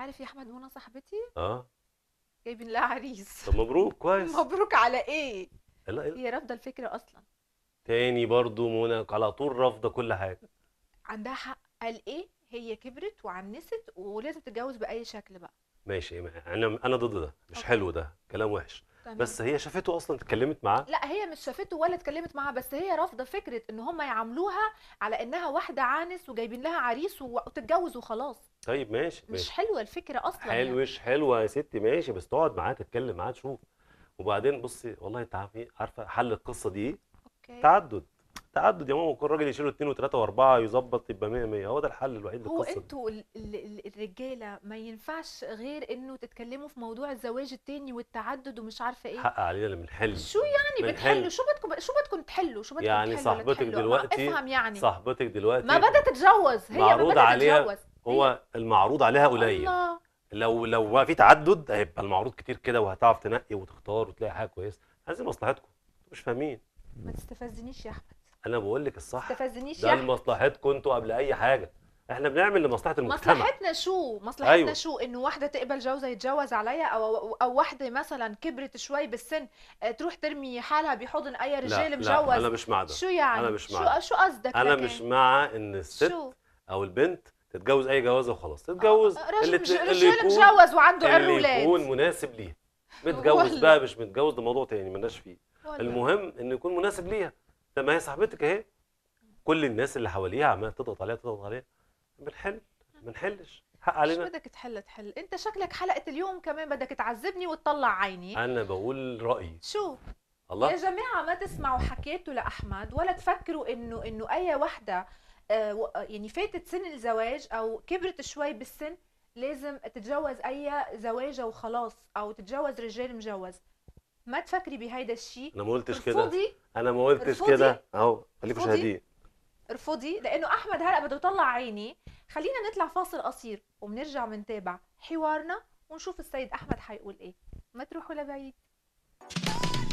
عارف يا احمد منى صاحبتي اه جايبين لها عريس طب مبروك كويس مبروك على ايه لا هي رافضه الفكره اصلا تاني برضو منى على طول رافضه كل حاجه عندها حق قال ايه هي كبرت وعنست ولازم تتجوز باي شكل بقى ماشي انا انا ضد ده مش أوكي. حلو ده كلام وحش تمام. بس هي شافته اصلا اتكلمت معاه لا هي مش شافته ولا اتكلمت معاه بس هي رافضه فكره ان هم يعاملوها على انها واحده عانس وجايبين لها عريس وتتجوز وخلاص طيب ماشي مش ماشي. حلوه الفكره اصلا حلو يعني. مش حلوه يا ستي ماشي بس تقعد معاه تتكلم معاه تشوف وبعدين بصي والله انت إيه؟ عارفه حل القصه دي ايه؟ اوكي تعدد تعدد يا ماما كل راجل يشيله اثنين وثلاثه واربعه يظبط يبقى 100 100 هو ده الحل الوحيد للقصة هو انتوا الرجاله ما ينفعش غير انه تتكلموا في موضوع الزواج التاني والتعدد ومش عارفه ايه حق علينا اللي بنحل شو يعني بتحلوا شو بدكم شو بدكم تحلوا شو بدكم يعني صاحبتك دلوقتي افهم يعني صاحبتك دلوقتي ما بدها تتجوز هي ما بدها تتجوز هو أيوة. المعروض عليها قليل الله. لو لو بقى في تعدد هيبقى المعروض كتير كده وهتعرف تنقي وتختار وتلاقي حاجه كويسه عايزين مصلحتكم مش فاهمين ما تستفزنيش يا احمد انا بقول لك الصح تستفزنيش ده لمصلحتكم انتوا قبل اي حاجه احنا بنعمل لمصلحه المجتمع مصلحتنا شو مصلحتنا أيوة. شو ان واحده تقبل جوزها يتجوز عليا او او واحده مثلا كبرت شوي بالسن آه، تروح ترمي حالها بحضن اي رجال لا مجوز لا انا مش مع ده شو يعني انا مش مع شو ده. شو قصدك انا لكن. مش مع ان الست شو؟ او البنت تتجوز اي جوازه وخلاص آه، تتجوز آه، اللي ت... اللي متجوز وعنده عر اللي يكون مناسب ليها متجوز بقى مش متجوز ده موضوع تاني مالناش فيه المهم انه يكون مناسب ليها طب ما هي صاحبتك اهي كل الناس اللي حواليها عماله تضغط عليها تضغط عليها بنحل ما نحلش حق علينا مش بدك تحل تحل انت شكلك حلقه اليوم كمان بدك تعذبني وتطلع عيني انا بقول رايي شو الله يا جماعه ما تسمعوا حكيته لاحمد ولا تفكروا انه انه اي وحده آه، آه، يعني فاتت سن الزواج او كبرت شوي بالسن لازم تتجوز اي زواجه وخلاص او تتجوز رجال مجوز ما تفكري بهيدا الشيء انا ما قلتش كده انا ما قلتش كده اهو خليك شاهدين ارفضي لانه احمد هلا بده يطلع عيني خلينا نطلع فاصل قصير وبنرجع بنتابع حوارنا ونشوف السيد احمد حيقول ايه ما تروحوا لبعيد